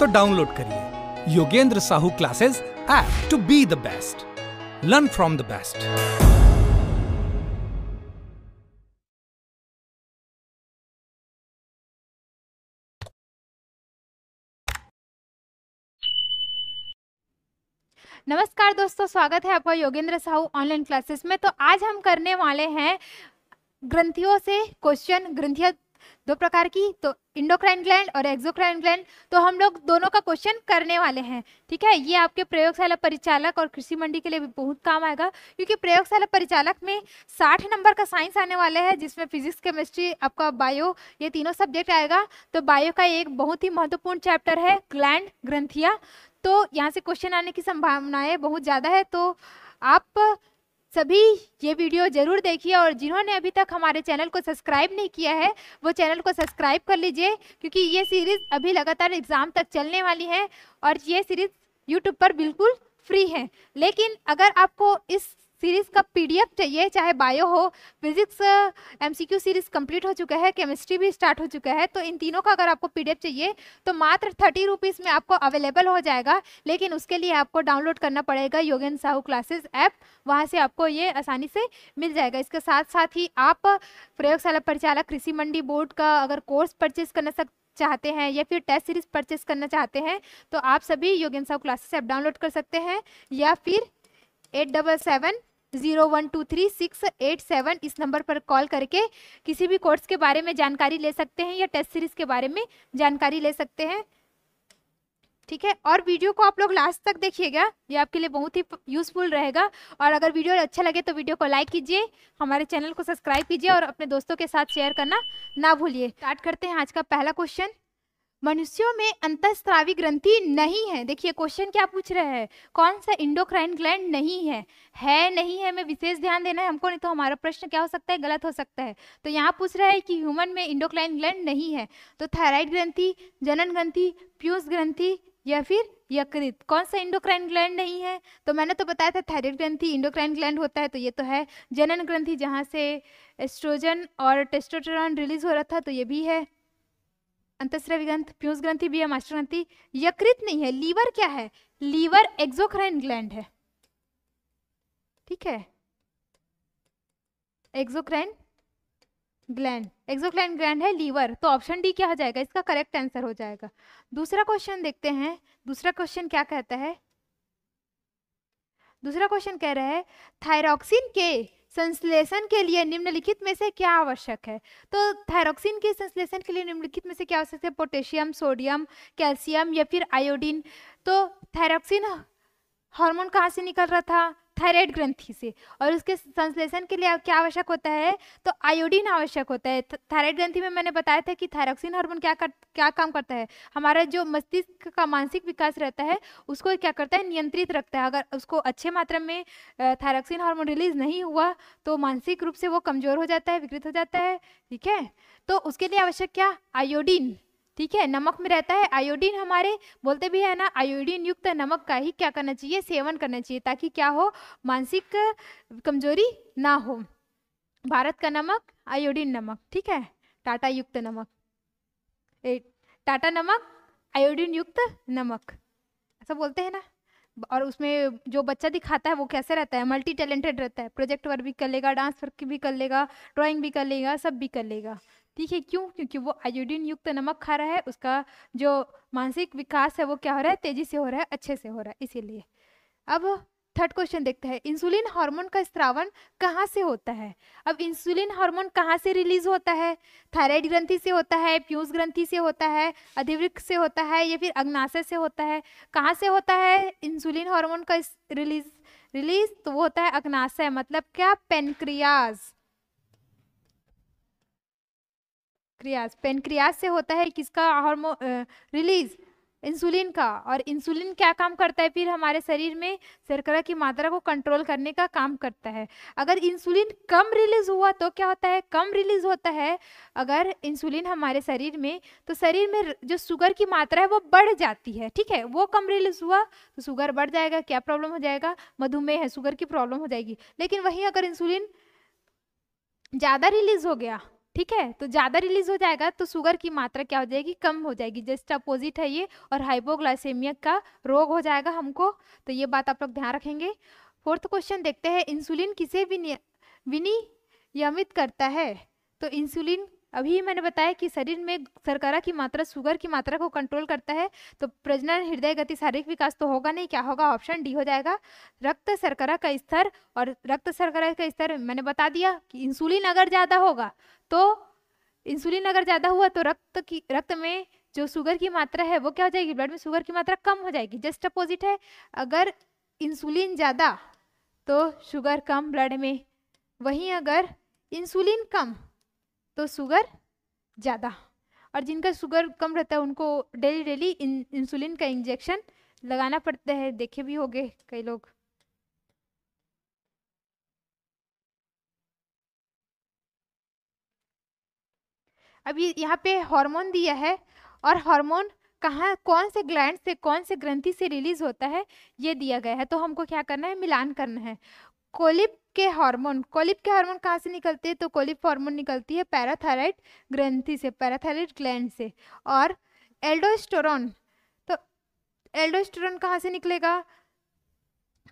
तो डाउनलोड करिए Yogendra Sahu classes app to be the best learn from the best नमस्कार दोस्तों स्वागत है आपका योगेंद्र साहू ऑनलाइन क्लासेस में तो आज हम करने वाले हैं ग्रंथियों से क्वेश्चन ग्रंथियों दो प्रकार की तो इंडोक्राइन ग्लैंड और एक्सोक्राइन ग्लैंड तो हम लोग दोनों का क्वेश्चन करने वाले हैं ठीक है ये आपके प्रयोगशाला परिचालक और कृषि मंडी के लिए भी बहुत काम आएगा क्योंकि प्रयोगशाला परिचालक में साठ नंबर का साइंस आने वाले है जिसमें फिजिक्स केमिस्ट्री आपका बायो ये तीनों सब्जेक्ट आएगा तो बायो का एक बहुत ही महत्वपूर्ण चैप्टर है ग्लैंड ग्रंथिया तो यहाँ से क्वेश्चन आने की संभावनाएँ बहुत ज़्यादा है तो आप सभी ये वीडियो जरूर देखिए और जिन्होंने अभी तक हमारे चैनल को सब्सक्राइब नहीं किया है वो चैनल को सब्सक्राइब कर लीजिए क्योंकि ये सीरीज़ अभी लगातार एग्ज़ाम तक चलने वाली है और ये सीरीज़ यूट्यूब पर बिल्कुल फ्री है लेकिन अगर आपको इस सीरीज़ का पीडीएफ चाहिए चाहे बायो हो फिजिक्स एमसीक्यू सीरीज़ कंप्लीट हो चुका है केमिस्ट्री भी स्टार्ट हो चुका है तो इन तीनों का अगर आपको पीडीएफ चाहिए तो मात्र थर्टी रुपीज़ में आपको अवेलेबल हो जाएगा लेकिन उसके लिए आपको डाउनलोड करना पड़ेगा योगेंद्र साहू क्लासेस ऐप वहाँ से आपको ये आसानी से मिल जाएगा इसके साथ साथ ही आप प्रयोगशाला परिचालक कृषि मंडी बोर्ड का अगर कोर्स परचेज करना सक चाहते हैं या फिर टेस्ट सीरीज परचेस करना चाहते हैं तो आप सभी Yogendra Sahu classes app download कर सकते हैं या फिर eight double seven zero one two three six eight seven इस नंबर पर कॉल करके किसी भी कोर्स के बारे में जानकारी ले सकते हैं या टेस्ट सीरीज के बारे में जानकारी ले सकते हैं ठीक है और वीडियो को आप लोग लास्ट तक देखिएगा ये आपके लिए बहुत ही यूज़फुल रहेगा और अगर वीडियो अच्छा लगे तो वीडियो को लाइक कीजिए हमारे चैनल को सब्सक्राइब कीजिए और अपने दोस्तों के साथ शेयर करना ना भूलिए स्टार्ट करते हैं आज का पहला क्वेश्चन मनुष्यों में अंतस्त्रावी ग्रंथि नहीं है देखिए क्वेश्चन क्या पूछ रहे हैं कौन सा इंडोक्राइन ग्लैंड नहीं है है नहीं है हमें विशेष ध्यान देना है हमको नहीं तो हमारा प्रश्न क्या हो सकता है गलत हो सकता है तो यहाँ पूछ रहा है कि ह्यूमन में इंडोक्राइन ग्लैंड नहीं है तो थायराइड ग्रंथि जनन ग्रंथि प्यूस ग्रंथि या फिर यकृत कौन सा इंडोक्राइन ग्लैंड नहीं है तो मैंने तो बताया था थायराइड ग्रंथि इंडोक्राइन ग्लैंड होता है तो ये तो है जनन ग्रंथि जहाँ से एस्ट्रोजन और टेस्टोस्टेरॉन रिलीज हो रहा था तो ये भी है अंतस्रावी ग्रंथ प्यूज ग्रंथि भी है मास्टर ग्रंथि यकृत नहीं है लीवर क्या है लीवर एक्सोक्राइन ग्लैंड है ठीक है एक्सोक्राइन ग्लैंड एक्सोक्राइन ग्लैंड है लीवर तो ऑप्शन डी क्या हो जाएगा इसका करेक्ट आंसर हो जाएगा दूसरा क्वेश्चन देखते हैं दूसरा क्वेश्चन क्या कहता है दूसरा क्वेश्चन कह रहा है थायरॉक्सिन के संश्लेषण के लिए निम्नलिखित में से क्या आवश्यक है तो थायरोक्सिन के संश्लेषण के लिए निम्नलिखित में से क्या आवश्यक है पोटेशियम सोडियम कैल्शियम या फिर आयोडीन तो थायरोक्सिन हार्मोन कहाँ से निकल रहा था थायराइड ग्रंथि से और उसके संश्लेषण के लिए क्या आवश्यक होता है तो आयोडीन आवश्यक होता है थायराइड ग्रंथि में मैंने बताया था कि थायरॉक्सिन हार्मोन क्या कर क्या काम करता है हमारा जो मस्तिष्क का मानसिक विकास रहता है उसको क्या करता है नियंत्रित रखता है अगर उसको अच्छे मात्रा में थायरॉक्सिन हार्मोन रिलीज नहीं हुआ तो मानसिक रूप से वो कमज़ोर हो जाता है विकृत हो जाता है ठीक है तो उसके लिए आवश्यक क्या आयोडीन ठीक है नमक में रहता है आयोडीन हमारे बोलते भी है ना आयोडीन युक्त नमक का ही क्या करना चाहिए सेवन करना चाहिए ताकि क्या हो मानसिक कमजोरी ना हो भारत का नमक आयोडीन नमक ठीक है टाटा युक्त नमक ए, टाटा नमक आयोडीन युक्त नमक ऐसा बोलते हैं ना और उसमें जो बच्चा दिखाता है वो कैसे रहता है मल्टी टैलेंटेड रहता है प्रोजेक्ट वर्क भी कर लेगा डांस वर्क भी कर लेगा ड्राइंग भी कर लेगा सब भी कर लेगा ठीक है क्यों क्योंकि वो आयोडीन युक्त नमक खा रहा है उसका जो मानसिक विकास है वो क्या हो रहा है तेजी से हो रहा है अच्छे से हो रहा है इसीलिए अब थर्ड क्वेश्चन देखते हैं इंसुलिन हार्मोन का स्त्रावण कहाँ से होता है अब इंसुलिन हार्मोन कहाँ से रिलीज होता है थायराइड ग्रंथि से होता है प्यूस ग्रंथि से होता है अधिवृक्ष से होता है या फिर अग्नाशय से होता है कहाँ से होता है इंसुलिन हार्मोन का रिलीज रिलीज तो वो होता है अग्नाशय मतलब क्या पेनक्रियाज क्रियाज पेनक्रियाज से होता है किसका हार्मो रिलीज इंसुलिन का और इंसुलिन क्या काम करता है फिर हमारे शरीर में शर्करा की मात्रा को कंट्रोल करने का काम करता है अगर इंसुलिन कम रिलीज हुआ तो क्या होता है कम रिलीज होता है अगर इंसुलिन हमारे शरीर में तो शरीर में जो शुगर की मात्रा है वो बढ़ जाती है ठीक है वो कम रिलीज हुआ तो शुगर बढ़ जाएगा क्या प्रॉब्लम हो जाएगा मधुमेह है शुगर की प्रॉब्लम हो जाएगी लेकिन वहीं अगर इंसुलिन ज़्यादा रिलीज हो गया ठीक है तो ज़्यादा रिलीज हो जाएगा तो शुगर की मात्रा क्या हो जाएगी कम हो जाएगी जस्ट अपोजिट है ये और हाइपोग्लाइसेमिया का रोग हो जाएगा हमको तो ये बात आप लोग ध्यान रखेंगे फोर्थ क्वेश्चन देखते हैं इंसुलिन किसे विनियमित करता है तो इंसुलिन अभी मैंने बताया कि शरीर में सरकारा की मात्रा शुगर की मात्रा को कंट्रोल करता है तो प्रजनन हृदय गति शारीरिक विकास तो होगा नहीं क्या होगा ऑप्शन डी हो जाएगा रक्त सरकरा का स्तर और रक्त सरकरा का स्तर मैंने बता दिया कि इंसुलिन अगर ज़्यादा होगा तो इंसुलिन अगर ज़्यादा हुआ तो रक्त की रक्त में जो शुगर की मात्रा है वो क्या हो जाएगी ब्लड में शुगर की मात्रा कम हो जाएगी जस्ट अपोजिट है अगर इंसुलिन ज़्यादा तो शुगर कम ब्लड में वहीं अगर इंसुलिन कम तो शुगर ज़्यादा और जिनका शुगर कम रहता है उनको डेली डेली इंसुलिन का इंजेक्शन लगाना पड़ता है देखे भी होंगे कई लोग अभी यहाँ पे हार्मोन दिया है और हार्मोन कहाँ कौन से ग्लैंड से कौन से ग्रंथि से रिलीज होता है ये दिया गया है तो हमको क्या करना है मिलान करना है कोलिप के हार्मोन कोलिप के हार्मोन कहाँ से निकलते हैं तो कोलिप हार्मोन निकलती है पैराथायराइड ग्रंथि से पैराथायराइड ग्लैंड से और एल्डोस्टोरॉन तो एल्डोस्टोरॉन कहाँ से निकलेगा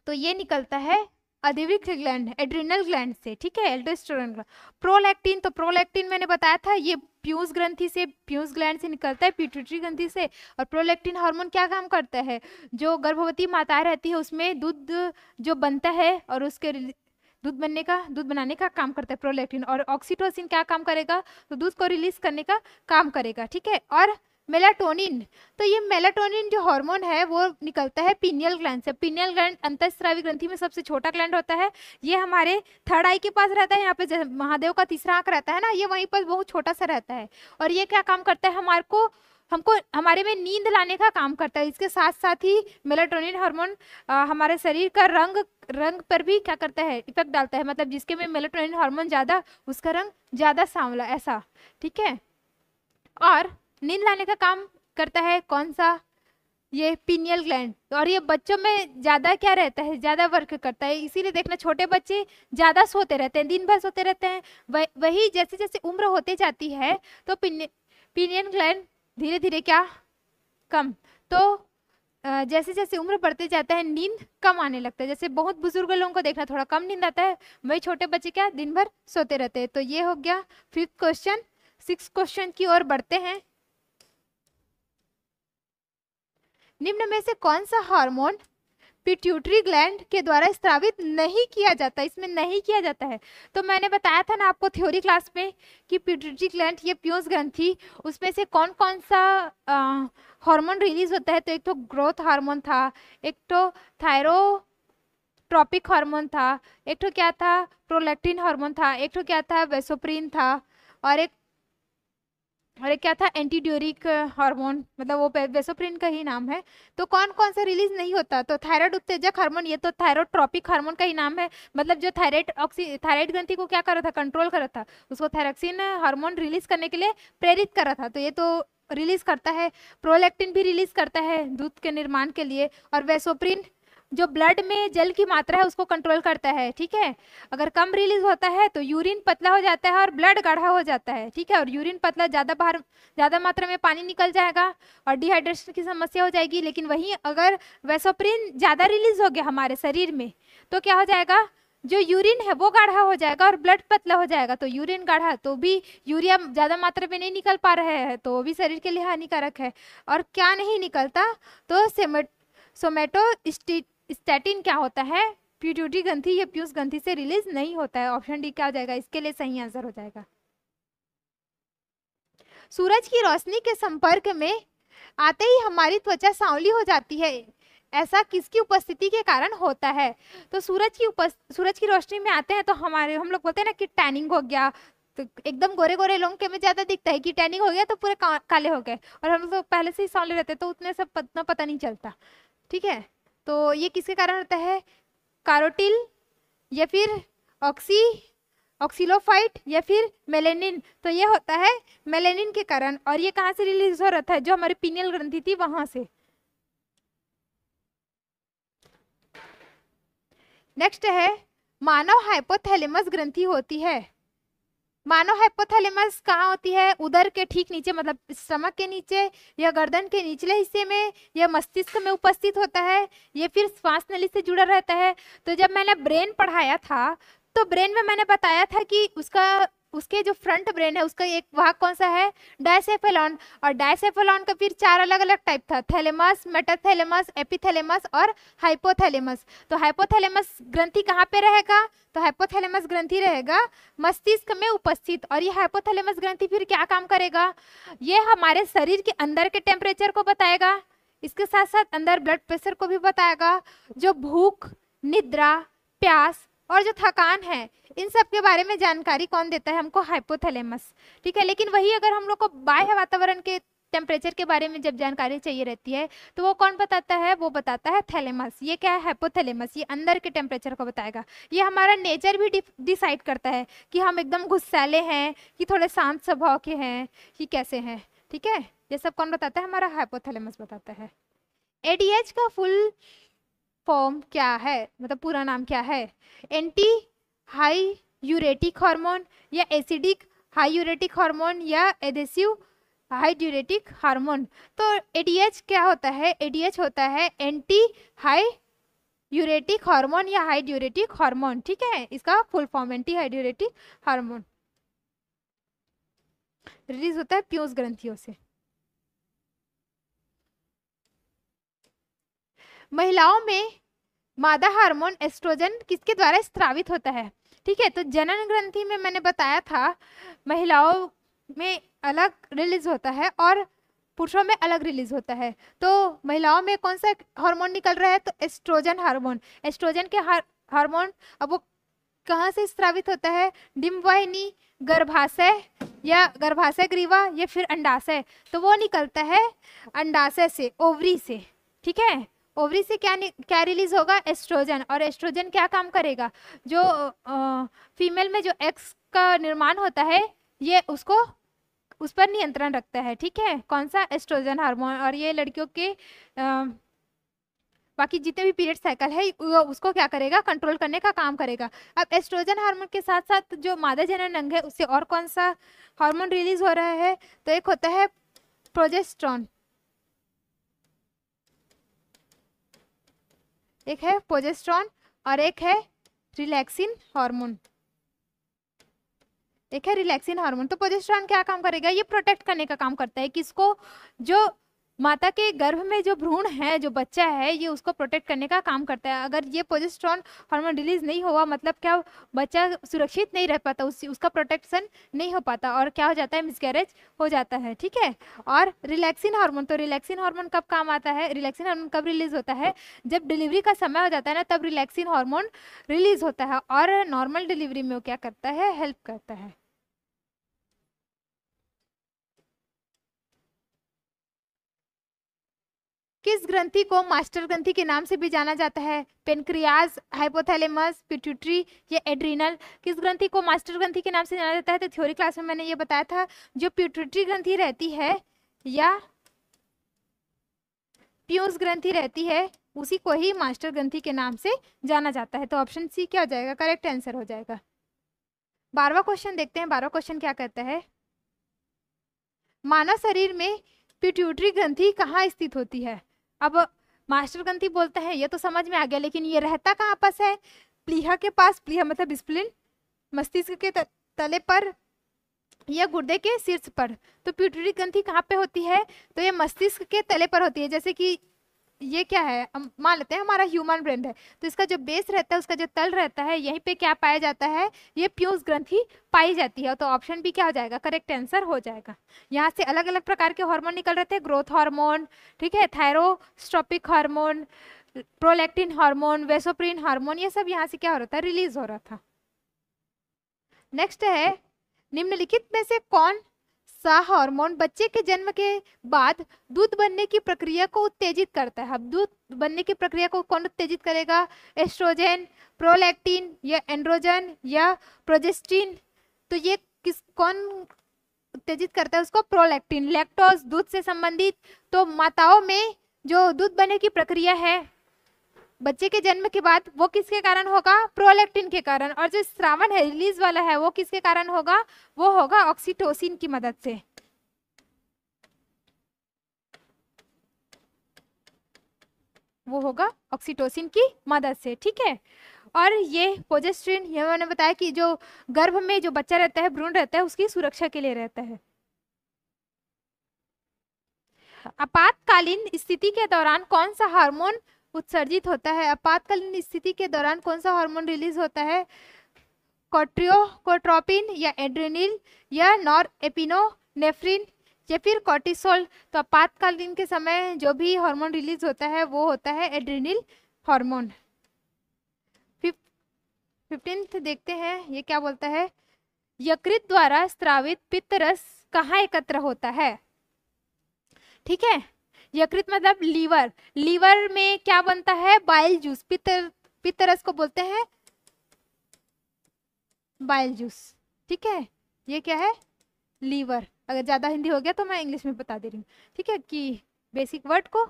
तो ये निकलता है अधिवृक्ष ग्लैंड एड्रिनल ग्लैंड से ठीक है एल्डोस्टेरोन प्रोलैक्टिन तो प्रोलैक्टिन मैंने बताया था ये प्यूस ग्रंथि से प्यूस ग्लैंड से निकलता है पिट्यूटरी ग्रंथि से और प्रोलैक्टिन हार्मोन क्या काम करता है जो गर्भवती माता रहती है उसमें दूध जो बनता है और उसके दूध बनने का दूध बनाने का काम करता है प्रोलेक्टिन और ऑक्सीटोसिन क्या काम करेगा तो दूध को रिलीज करने का काम करेगा ठीक है और मेलाटोनिन तो ये मेलाटोनिन जो हार्मोन है वो निकलता है पीनियल ग्लैंड से पीनियल ग्लैंड अंतस्रावी ग्रंथि में सबसे छोटा ग्लैंड होता है ये हमारे थर्ड आई के पास रहता है यहाँ पे महादेव का तीसरा आंख रहता है ना ये वहीं पर बहुत छोटा सा रहता है और ये क्या काम करता है हमारे को हमको हमारे में नींद लाने का काम करता है इसके साथ साथ ही मेलाटोनिन हार्मोन हमारे शरीर का रंग रंग पर भी क्या करता है इफेक्ट डालता है मतलब जिसके में मेलेटोनिन हार्मोन ज़्यादा उसका रंग ज़्यादा सांवला ऐसा ठीक है और नींद लाने का काम करता है कौन सा ये पिनियल ग्लैंड और ये बच्चों में ज़्यादा क्या रहता है ज़्यादा वर्क करता है इसीलिए देखना छोटे बच्चे ज़्यादा सोते रहते हैं दिन भर सोते रहते हैं वह, वही जैसे जैसे उम्र होते जाती है तो पिनियन ग्लैंड धीरे धीरे क्या कम तो जैसे जैसे उम्र बढ़ते जाता है नींद कम आने लगता है जैसे बहुत बुजुर्ग लोगों को देखना थोड़ा कम नींद आता है वही छोटे बच्चे क्या दिन भर सोते रहते हैं तो ये हो गया फिफ्थ क्वेश्चन सिक्स क्वेश्चन की ओर बढ़ते हैं निम्न में से कौन सा हार्मोन पिट्यूटरी ग्लैंड के द्वारा स्त्रावित नहीं किया जाता इसमें नहीं किया जाता है तो मैंने बताया था ना आपको थ्योरी क्लास में कि पिट्यूटरी ग्लैंड ये प्यूस ग्रंथी उसमें से कौन कौन सा हार्मोन रिलीज होता है तो एक तो ग्रोथ हार्मोन था एक तो थायरो ट्रॉपिक हार्मोन था एक तो क्या था प्रोलेक्टिन हार्मोन था एक तो क्या था वेसोप्रीन था और एक और एक क्या था एंटीड्यूरिक हार्मोन uh, मतलब वो वेसोप्रिन का ही नाम है तो कौन कौन सा रिलीज नहीं होता तो थायराइड उत्तेजक हार्मोन ये तो ट्रॉपिक हार्मोन का ही नाम है मतलब जो थायराइड ऑक्सी थायराइड ग्रंथि को क्या कर रहा था कंट्रोल कर रहा था उसको थायरॉक्सिन हार्मोन रिलीज करने के लिए प्रेरित कर रहा था तो ये तो रिलीज करता है प्रोलेक्टिन भी रिलीज करता है दूध के निर्माण के लिए और वेसोप्रिन जो ब्लड में जल की मात्रा है उसको कंट्रोल करता है ठीक है अगर कम रिलीज होता है तो यूरिन पतला हो जाता है और ब्लड गाढ़ा हो जाता है ठीक है और यूरिन पतला ज़्यादा बाहर ज़्यादा मात्रा में पानी निकल जाएगा और डिहाइड्रेशन की समस्या हो जाएगी लेकिन वहीं अगर वेसोप्रिन ज़्यादा रिलीज हो गया हमारे शरीर में तो क्या हो जाएगा जो यूरिन है वो गाढ़ा हो जाएगा और ब्लड पतला हो जाएगा तो यूरिन गाढ़ा तो भी यूरिया ज़्यादा मात्रा में नहीं निकल पा रहा है तो वो भी शरीर के लिए हानिकारक है और क्या नहीं निकलता तो सेमेट सोमेटोस्टिट स्टैटिन क्या होता है प्यूटोडी गंथी या प्यूस ग्रंथी से रिलीज नहीं होता है ऑप्शन डी क्या हो जाएगा इसके लिए सही आंसर हो जाएगा सूरज की रोशनी के संपर्क में आते ही हमारी त्वचा सांवली हो जाती है ऐसा किसकी उपस्थिति के कारण होता है तो सूरज की उप सूरज की रोशनी में आते हैं तो हमारे हम लोग बोलते हैं ना कि टैनिंग हो गया तो एकदम गोरे गोरे लोग के में ज़्यादा दिखता है कि टैनिंग हो गया तो पूरे का, काले हो गए और हम लोग पहले से ही सांवले रहते हैं तो उतने सब पत्ना पता नहीं चलता ठीक है तो ये किसके कारण होता है कारोटिल या फिर ऑक्सी ऑक्सीलोफाइट या फिर मेलेनिन तो ये होता है मेलेनिन के कारण और ये कहाँ से रिलीज हो रहा था जो हमारी पीनियल ग्रंथि थी वहाँ से नेक्स्ट है मानव हाइपोथैलेमस ग्रंथि होती है मानो हाइपोथैलेमस कहाँ होती है उधर के ठीक नीचे मतलब स्टमक के नीचे या गर्दन के निचले हिस्से में या मस्तिष्क में उपस्थित होता है ये फिर श्वास नली से जुड़ा रहता है तो जब मैंने ब्रेन पढ़ाया था तो ब्रेन में मैंने बताया था कि उसका उसके जो फ्रंट ब्रेन है उसका एक भाग कौन सा है डायसेफेलॉन और डायसेफेलॉन का फिर चार अलग अलग टाइप था थैलेमस मेटाथैलेमस एपिथैलेमस और हाइपोथैलेमस तो हाइपोथैलेमस ग्रंथि कहाँ पे रहेगा तो हाइपोथैलेमस ग्रंथि रहेगा मस्तिष्क में उपस्थित और ये हाइपोथैलेमस ग्रंथि फिर क्या काम करेगा ये हमारे शरीर के अंदर के टेम्परेचर को बताएगा इसके साथ साथ अंदर ब्लड प्रेशर को भी बताएगा जो भूख निद्रा प्यास और जो थकान है इन सब के बारे में जानकारी कौन देता है हमको हाइपोथैलेमस ठीक है लेकिन वही अगर हम लोग को बाह्य वातावरण के टेम्परेचर के बारे में जब जानकारी चाहिए रहती है तो वो कौन बताता है वो बताता है थैलेमस ये क्या है हाइपोथैलेमस ये अंदर के टेम्परेचर को बताएगा ये हमारा नेचर भी डिसाइड करता है कि हम एकदम गुस्सैले हैं कि थोड़े शांत स्वभाव के हैं कि कैसे हैं ठीक है ये सब कौन बताता है हमारा हाइपोथैलेमस बताता है एडीएच का फुल फॉर्म क्या है मतलब पूरा नाम क्या है एंटी हाई यूरेटिक हार्मोन या एसिडिक हाई यूरेटिक हार्मोन या एडेसिव हाई ड्यूरेटिक हार्मोन तो एडीएच क्या होता है एडीएच होता है एंटी हाई यूरेटिक हार्मोन या हाई ड्यूरेटिक हार्मोन ठीक है इसका full form anti high diuretic hormone release होता है प्यूज ग्रंथियों से महिलाओं में मादा हार्मोन एस्ट्रोजन किसके द्वारा स्त्रावित होता है ठीक है तो जनन ग्रंथि में मैंने बताया था महिलाओं में अलग रिलीज होता है और पुरुषों में अलग रिलीज होता है तो महिलाओं में कौन सा हार्मोन निकल रहा है तो एस्ट्रोजन हार्मोन एस्ट्रोजन के हार्मोन अब वो कहाँ से स्त्रावित होता है डिम्बवाहिनी गर्भाशय या गर्भाशय ग्रीवा या फिर अंडाशय तो वो निकलता है अंडाशय से ओवरी से ठीक है ओवरी से क्या क्या रिलीज होगा एस्ट्रोजन और एस्ट्रोजन क्या काम करेगा जो आ, फीमेल में जो एक्स का निर्माण होता है ये उसको उस पर नियंत्रण रखता है ठीक है कौन सा एस्ट्रोजन हार्मोन और ये लड़कियों के आ, बाकी जितने भी पीरियड साइकिल है उसको क्या करेगा कंट्रोल करने का काम करेगा अब एस्ट्रोजन हार्मोन के साथ साथ जो मादा जनन अंग है उससे और कौन सा हार्मोन रिलीज हो रहा है तो एक होता है प्रोजेस्ट्रॉन एक है पोजेस्ट्रॉन और एक है रिलैक्सिन हार्मोन एक है रिलैक्सिन हार्मोन तो पोजेस्ट्रॉन क्या काम करेगा ये प्रोटेक्ट करने का काम करता है किसको जो माता के गर्भ में जो भ्रूण है जो बच्चा है ये उसको प्रोटेक्ट करने का काम करता है अगर ये पोजिस्ट्रॉन हार्मोन रिलीज नहीं हुआ मतलब क्या बच्चा सुरक्षित नहीं रह पाता उस, उसका प्रोटेक्शन नहीं हो पाता और क्या हो जाता है मिसकैरेज हो जाता है ठीक है और रिलैक्सिन हार्मोन तो रिलैक्सिन हार्मोन कब काम आता है रिलैक्सिन हार्मोन कब रिलीज होता है जब डिलीवरी का समय हो जाता है ना तब रिलैक्सिन हार्मोन रिलीज होता है और नॉर्मल डिलीवरी में वो क्या करता है हेल्प करता है किस ग्रंथि को मास्टर ग्रंथि के नाम से भी जाना जाता है पेनक्रियाज हाइपोथैलेमस पिट्यूटरी या एड्रीनल किस ग्रंथि को मास्टर ग्रंथि के नाम से जाना जाता है तो थ्योरी क्लास में मैंने ये बताया था जो पिट्यूटरी ग्रंथि रहती है या प्यूस ग्रंथि रहती है उसी को ही मास्टर ग्रंथि के नाम से जाना जाता है तो ऑप्शन सी क्या हो जाएगा करेक्ट आंसर हो जाएगा बारवा क्वेश्चन देखते हैं बारहवा क्वेश्चन क्या कहता है मानव शरीर में पिट्यूटरी ग्रंथि कहाँ स्थित होती है अब मास्टर ग्रंथी बोलता है ये तो समझ में आ गया लेकिन ये रहता कहाँ पास है प्लीहा के पास प्लीहा मतलब स्प्लिन मस्तिष्क के तले पर या गुर्दे के शीर्ष पर तो प्यूटरी ग्रंथी कहाँ पे होती है तो ये मस्तिष्क के तले पर होती है जैसे कि ये क्या है मान लेते हैं हमारा ह्यूमन ब्रेन है तो इसका जो बेस रहता है उसका जो तल रहता है यहीं पे क्या पाया जाता है ये प्यूस ग्रंथि पाई जाती है तो ऑप्शन भी क्या हो जाएगा करेक्ट आंसर हो जाएगा यहाँ से अलग अलग प्रकार के हार्मोन निकल रहे थे ग्रोथ हार्मोन ठीक है thyrotropic hormone prolactin hormone vasopressin hormone ये सब यहाँ से क्या हो रहा था रिलीज हो रहा था नेक्स्ट है निम्नलिखित में से कौन सा हार्मोन बच्चे के जन्म के बाद दूध बनने की प्रक्रिया को उत्तेजित करता है अब दूध बनने की प्रक्रिया को कौन उत्तेजित करेगा एस्ट्रोजन प्रोलैक्टिन या एंड्रोजन या प्रोजेस्टिन तो ये किस कौन उत्तेजित करता है उसको प्रोलैक्टिन लैक्टोज दूध से संबंधित तो माताओं में जो दूध बनने की प्रक्रिया है बच्चे के जन्म के बाद वो किसके कारण होगा प्रोलेक्टिन के कारण और जो श्रावण है रिलीज वाला है वो किसके कारण होगा वो होगा ऑक्सीटोसिन की मदद से वो होगा ऑक्सीटोसिन की मदद से ठीक है और ये पोजेस्ट्रीन ये मैंने बताया कि जो गर्भ में जो बच्चा रहता है भ्रूण रहता है उसकी सुरक्षा के लिए रहता है आपातकालीन स्थिति के दौरान कौन सा हार्मोन उत्सर्जित होता है आपातकालीन स्थिति के दौरान कौन सा हार्मोन रिलीज होता है कोट्रियो कोट्रोपिन या एड्रेनिल या नॉर एपिनोनेफ्रिन या फिर कॉर्टिसोल तो आपातकालीन के समय जो भी हार्मोन रिलीज होता है वो होता है एड्रेनिल हार्मोन फिफ्टींथ देखते हैं ये क्या बोलता है यकृत द्वारा स्त्रावित पित्त रस कहाँ एकत्र होता है ठीक है यकृत मतलब लीवर लीवर में क्या बनता है बाइल जूस पितर पितरस को बोलते हैं बाइल जूस ठीक है ये क्या है लीवर अगर ज़्यादा हिंदी हो गया तो मैं इंग्लिश में बता दे रही हूँ ठीक है कि बेसिक वर्ड को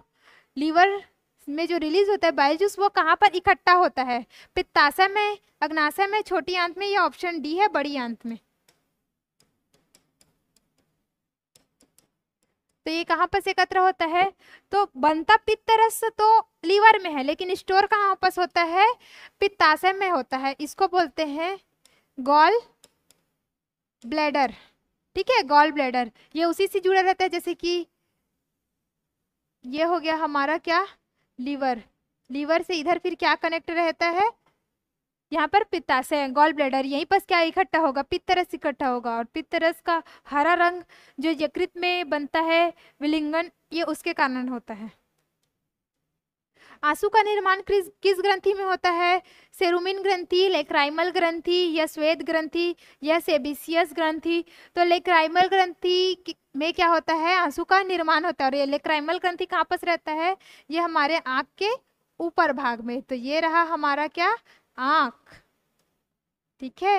लीवर में जो रिलीज होता है बाइल जूस वो कहाँ पर इकट्ठा होता है पित्ताशय में अग्नाशय में छोटी आंत में या ऑप्शन डी है बड़ी आंत में तो ये कहाँ पर एकत्र होता है तो बनता पित्त रस तो लीवर में है लेकिन स्टोर कहाँ पास होता है पित्ताशय में होता है इसको बोलते हैं गॉल ब्लैडर ठीक है गॉल ब्लैडर ये उसी से जुड़ा रहता है जैसे कि ये हो गया हमारा क्या लीवर लीवर से इधर फिर क्या कनेक्ट रहता है यहाँ पर पित्ताशय गॉल ब्लेडर यहीं पर क्या इकट्ठा होगा पित्तरस इकट्ठा होगा और पित्तरस का हरा रंग जो यकृत में बनता है विलिंगन ये उसके कारण होता है आंसू का निर्माण किस ग्रंथि में होता है सेरुमिन ग्रंथि लेक्राइमल ग्रंथि या स्वेद ग्रंथि या सेबिसियस ग्रंथि तो लेक्राइमल ग्रंथि में क्या होता है आंसू का निर्माण होता है और ये लेक्राइमल ग्रंथि कहाँ पर रहता है ये हमारे आँख के ऊपर भाग में तो ये रहा हमारा क्या आंख ठीक है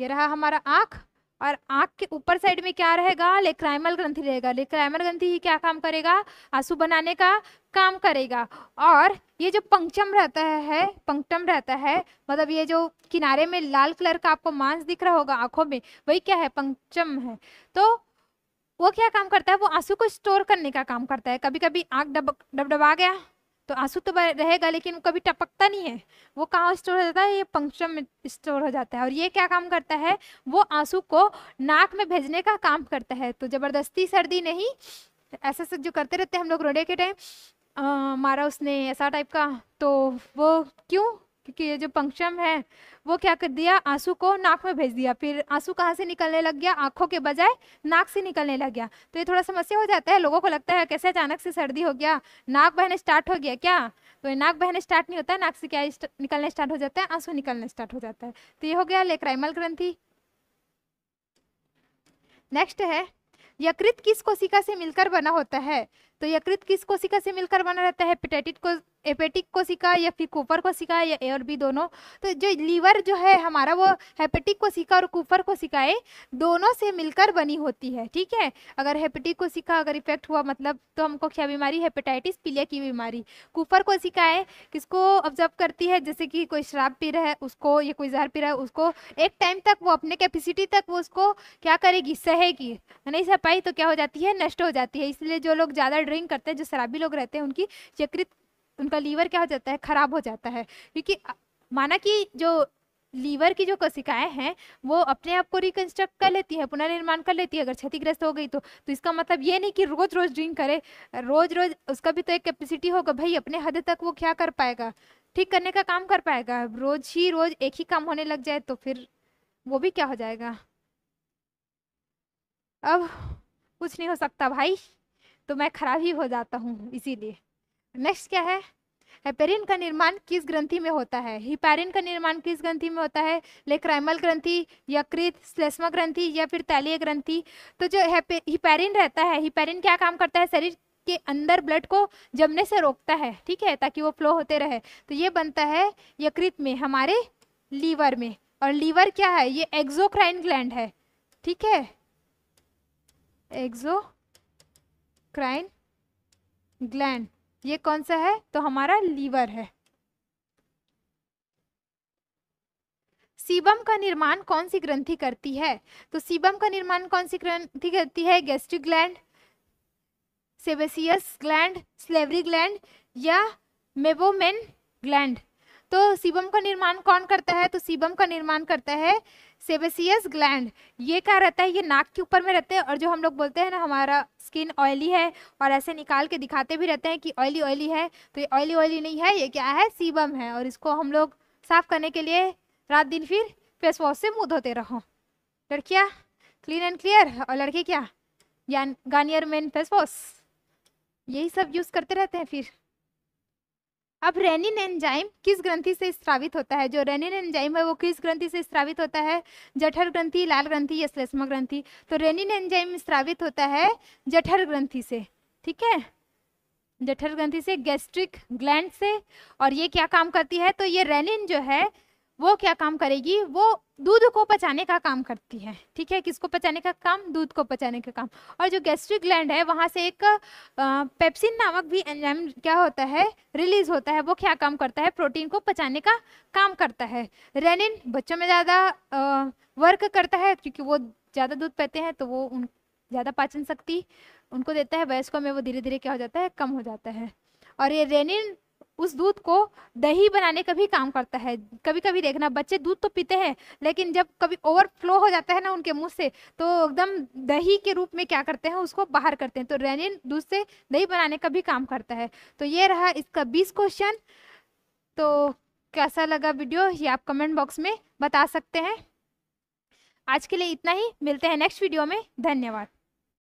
ये रहा हमारा आंख और आंख के ऊपर साइड में क्या रहेगा लेक्राइमल ग्रंथि रहेगा लेक्राइमल ग्रंथि ही क्या काम करेगा आंसू बनाने का काम करेगा और ये जो पंक्चम रहता है पंक्टम रहता है मतलब ये जो किनारे में लाल कलर का आपको मांस दिख रहा होगा आंखों में वही क्या है पंक्चम है तो वो क्या काम करता है वो आंसू को स्टोर करने का काम करता है कभी कभी आंख डब डबडबा गया तो आंसू तो रहेगा लेकिन वो कभी टपकता नहीं है वो कहाँ स्टोर हो जाता है ये पंक्चर में स्टोर हो जाता है और ये क्या काम करता है वो आंसू को नाक में भेजने का काम करता है तो ज़बरदस्ती सर्दी नहीं ऐसा जो करते रहते हैं हम लोग रोडे के टाइम मारा उसने ऐसा टाइप का तो वो क्यों क्योंकि ये जो पंक्षम है वो क्या कर दिया आंसू को नाक में भेज दिया फिर आंसू कहाँ से निकलने लग गया आंखों के बजाय नाक से निकलने लग गया तो ये थोड़ा समस्या हो जाता है लोगों को लगता है कैसे अचानक से सर्दी हो गया नाक बहने स्टार्ट हो गया क्या तो ये नाक बहने स्टार्ट नहीं होता नाक से क्या निकलने स्टार्ट हो जाता है आंसू निकलने स्टार्ट हो जाता है तो ये हो गया लेक्राइमल ग्रंथी नेक्स्ट है यकृत किस कोशिका से मिलकर बना होता है तो यकृत किस कोशिका से मिलकर बना रहता है पिटेटिट को एपेटिक कोशिका या फिर कूपर कोशिका या ए और बी दोनों तो जो लीवर जो है हमारा वो हेपेटिक कोशिका और कूपर कोशिकाएं दोनों से मिलकर बनी होती है ठीक है अगर हेपेटिक कोशिका अगर इफेक्ट हुआ मतलब तो हमको क्या बीमारी हेपेटाइटिस पीलिया की बीमारी कूपर कोशिकाएं किसको ऑब्जर्व करती है जैसे कि कोई शराब पी रहा है उसको या कोई जहर पी रहा है उसको एक टाइम तक वो अपने कैपेसिटी तक वो उसको क्या करेगी सहेगी नहीं सह पाई तो क्या हो जाती है नष्ट हो जाती है इसलिए जो लोग ज़्यादा ड्रिंक करते हैं जो शराबी लोग रहते हैं उनकी यकृत उनका लीवर क्या हो जाता है खराब हो जाता है क्योंकि माना कि जो लीवर की जो कोशिकाएं हैं वो अपने आप को रिकंस्ट्रक्ट कर लेती है पुनर्निर्माण कर लेती है अगर क्षतिग्रस्त हो गई तो तो इसका मतलब ये नहीं कि रोज रोज ड्रिंक करे रोज रोज उसका भी तो एक कैपेसिटी होगा भाई अपने हद तक वो क्या कर पाएगा ठीक करने का काम कर पाएगा रोज ही रोज एक ही काम होने लग जाए तो फिर वो भी क्या हो जाएगा अब कुछ नहीं हो सकता भाई तो मैं खराब ही हो जाता हूँ इसीलिए नेक्स्ट क्या है हेपेरिन का निर्माण किस ग्रंथि में होता है हिपेरिन का निर्माण किस ग्रंथि में होता है लेक्राइमल ग्रंथि यकृत स्लेस्मा ग्रंथि या फिर तैलीय ग्रंथि तो जो हिपेरिन रहता है हिपेरिन क्या काम करता है शरीर के अंदर ब्लड को जमने से रोकता है ठीक है ताकि वो फ्लो होते रहे तो ये बनता है यकृत में हमारे लीवर में और लीवर क्या है ये एक्जोक्राइन ग्लैंड है ठीक है एक्जोक्राइन ग्लैंड ये कौन सा है तो हमारा लीवर है सीबम का निर्माण कौन सी ग्रंथि करती है तो सीबम का निर्माण कौन सी ग्रंथि करती है गैस्ट्रिक ग्लैंड सेवेसियस ग्लैंड स्लेवरी ग्लैंड या मेबोमेन ग्लैंड तो सीबम का निर्माण कौन करता है तो सीबम का निर्माण करता है सेबेसियस ग्लैंड ये क्या रहता है ये नाक के ऊपर में रहते हैं और जो हम लोग बोलते हैं ना हमारा स्किन ऑयली है और ऐसे निकाल के दिखाते भी रहते हैं कि ऑयली ऑयली है तो ये ऑयली ऑयली नहीं है ये क्या है सीबम है और इसको हम लोग साफ करने के लिए रात दिन फिर फेस वॉश से मुँह धोते रहो लड़कियाँ क्लीन एंड क्लियर और लड़के क्या गार्नियर मेन फेस वॉश यही सब यूज़ करते रहते हैं फिर अब रेनिन एंजाइम किस ग्रंथि से स्त्रावित होता है जो रेनिन एंजाइम है वो किस ग्रंथि से स्त्रावित होता है जठर ग्रंथि लाल ग्रंथि या श्लेष्म ग्रंथि तो रेनिन एंजाइम स्त्रावित होता है जठर ग्रंथि से ठीक है जठर ग्रंथि से गैस्ट्रिक ग्लैंड से और ये क्या काम करती है तो ये रेनिन जो है वो क्या काम करेगी वो दूध को पचाने का काम करती है ठीक है किसको पचाने का काम दूध को पचाने का काम और जो गैस्ट्रिक ग्लैंड है वहाँ से एक पेप्सिन नामक भी एंजाइम क्या होता है रिलीज होता है वो क्या काम करता है प्रोटीन को पचाने का काम करता है रेनिन बच्चों में ज़्यादा वर्क करता है क्योंकि वो ज़्यादा दूध पीते हैं तो वो उन ज़्यादा पाचन शक्ति उनको देता है वयस्कों में वो धीरे धीरे क्या हो जाता है कम हो जाता है और ये रेनिन उस दूध को दही बनाने का भी काम करता है कभी कभी देखना बच्चे दूध तो पीते हैं लेकिन जब कभी ओवरफ्लो हो जाता है ना उनके मुंह से तो एकदम दही के रूप में क्या करते हैं उसको बाहर करते हैं तो रेनिन दूध से दही बनाने का भी काम करता है तो ये रहा इसका बीस क्वेश्चन तो कैसा लगा वीडियो ये आप कमेंट बॉक्स में बता सकते हैं आज के लिए इतना ही मिलते हैं नेक्स्ट वीडियो में धन्यवाद